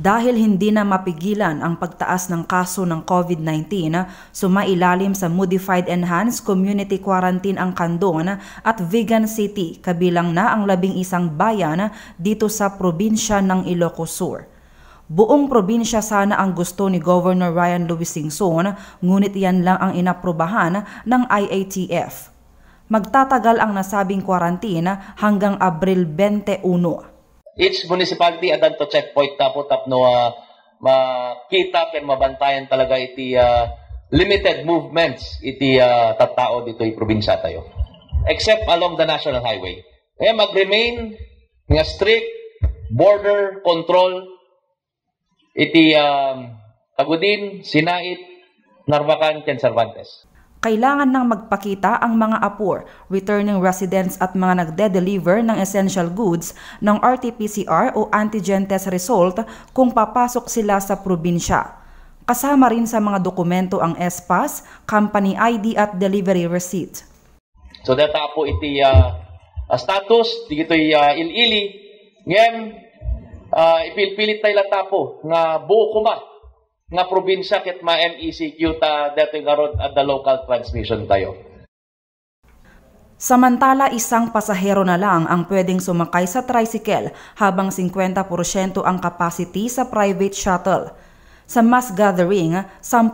dahil hindi na mapigilan ang pagtaas ng kaso ng COVID-19, sumailalim sa Modified Enhanced Community Quarantine ang Kandon at Vigan City kabilang na ang labing isang bayan dito sa probinsya ng Ilocos Sur. Buong probinsya sana ang gusto ni Governor Ryan Luis Singson, ngunit yan lang ang inaprobahan ng IATF. Magtatagal ang nasabing quarantine hanggang Abril 21. Each municipality adan to checkpoint tapo tapno uh, makita ken mabantayan talaga iti uh, limited movements iti uh, tattao dito yung probinsya tayo. Except along the national highway. Kaya magremain nga strict border control iti um, Agudin, Sinait, Narvacan, and Cervantes kailangan nang magpakita ang mga apur, returning residents at mga nagde-deliver ng essential goods ng RT-PCR o antigen test result kung papasok sila sa probinsya. Kasama rin sa mga dokumento ang S-Pass, company ID at delivery receipt. So data po iti uh, status, dito uh, ah, ilili, ngem, uh, ipilpilit tayo lata po, nga buo kuma, nga probinsya ket ma MECQ ta detoy nga road at the local transmission tayo. Samantala, isang pasahero na lang ang pwedeng sumakay sa tricycle habang 50% ang capacity sa private shuttle. Sa mass gathering, 10%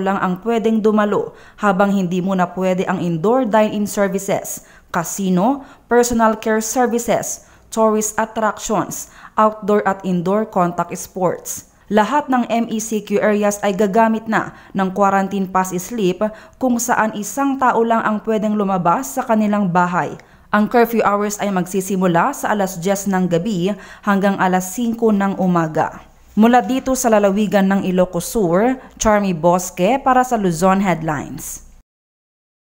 lang ang pwedeng dumalo habang hindi mo na pwede ang indoor dine-in services, casino, personal care services, tourist attractions, outdoor at indoor contact sports. Lahat ng MECQ areas ay gagamit na ng quarantine pass slip kung saan isang tao lang ang pwedeng lumabas sa kanilang bahay. Ang curfew hours ay magsisimula sa alas 10 ng gabi hanggang alas 5 ng umaga. Mula dito sa lalawigan ng Ilocos Sur, Charmy Bosque para sa Luzon Headlines.